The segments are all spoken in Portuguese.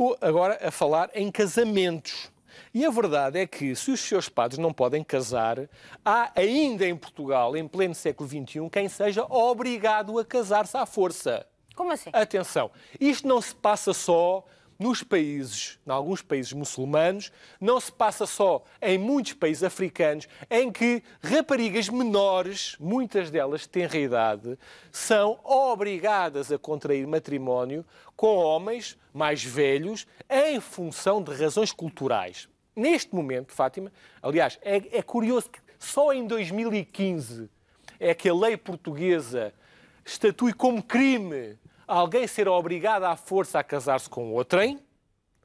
Estou agora a falar em casamentos. E a verdade é que, se os seus padres não podem casar, há ainda em Portugal, em pleno século XXI, quem seja obrigado a casar-se à força. Como assim? Atenção, isto não se passa só nos países, em alguns países muçulmanos, não se passa só em muitos países africanos, em que raparigas menores, muitas delas de tenra idade, são obrigadas a contrair matrimónio com homens mais velhos em função de razões culturais. Neste momento, Fátima, aliás, é, é curioso que só em 2015 é que a lei portuguesa estatui como crime alguém ser obrigado à força a casar-se com outrem,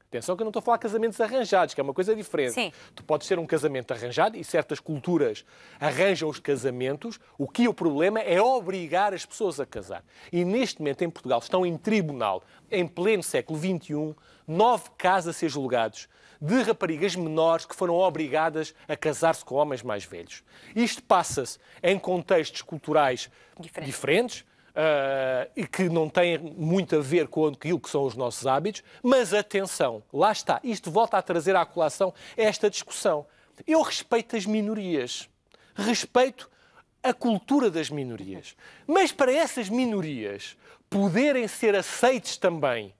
Atenção que eu não estou a falar de casamentos arranjados, que é uma coisa diferente. Sim. Tu podes ser um casamento arranjado e certas culturas arranjam os casamentos. O que é o problema é obrigar as pessoas a casar. E neste momento em Portugal estão em tribunal, em pleno século XXI, nove casos a ser julgados de raparigas menores que foram obrigadas a casar-se com homens mais velhos. Isto passa-se em contextos culturais diferentes uh, e que não tem muito a ver com aquilo que são os nossos hábitos, mas atenção, lá está, isto volta a trazer à colação esta discussão. Eu respeito as minorias, respeito a cultura das minorias, mas para essas minorias poderem ser aceites também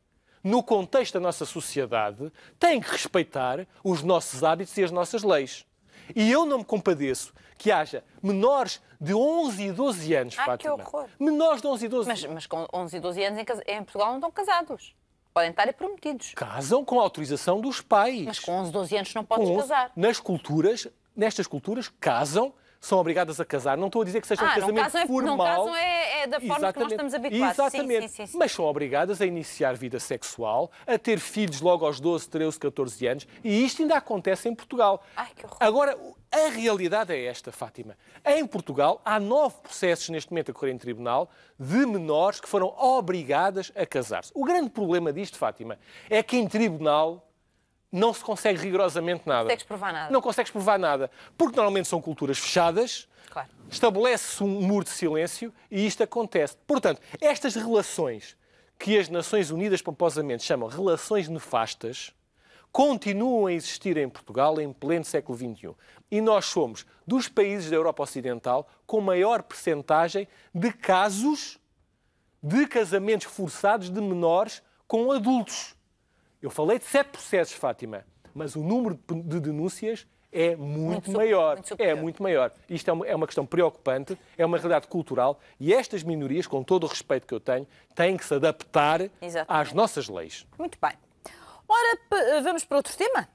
no contexto da nossa sociedade, têm que respeitar os nossos hábitos e as nossas leis. E eu não me compadeço que haja menores de 11 e 12 anos, Ai, Fátima. que horror. Menores de 11 e 12 anos. Mas, mas com 11 e 12 anos em, em Portugal não estão casados. Podem estar é prometidos. Casam com a autorização dos pais. Mas com 11, 12 anos não podes Com- casar. Nas culturas, nestas culturas, casam, são obrigadas a casar. Não estou a dizer que seja um Ah, não casamento casam, é, formal. não casam é, é da forma que nós estamos habituados. Exatamente. Sim, sim, sim, Mas são obrigadas a iniciar vida sexual, a ter filhos logo aos 12, 13, 14 anos e isto ainda acontece em Portugal. Ai, que horror. Agora, a realidade é esta, Fátima. Em Portugal, há nove processos neste momento a correr em tribunal de menores que foram obrigadas a casar-se. O grande problema disto, Fátima, é que em tribunal não se consegue rigorosamente nada. Não consegues provar nada. Não consegues provar nada. Porque normalmente são culturas fechadas, claro. estabelece-se um muro de silêncio e isto acontece. Portanto, estas relações que as Nações Unidas pomposamente chamam relações nefastas continuam a existir em Portugal em pleno século XXI. E nós somos dos países da Europa Ocidental com maior percentagem de casos de casamentos forçados de menores com adultos. Eu falei de sete processos, Fátima, mas o número de denúncias é muito, muito maior. Muito é muito maior. Isto é uma, é uma questão preocupante, é uma realidade cultural e estas minorias, com todo o respeito que eu tenho, têm que se adaptar Exatamente. às nossas leis. Muito bem. Ora, vamos para outro tema?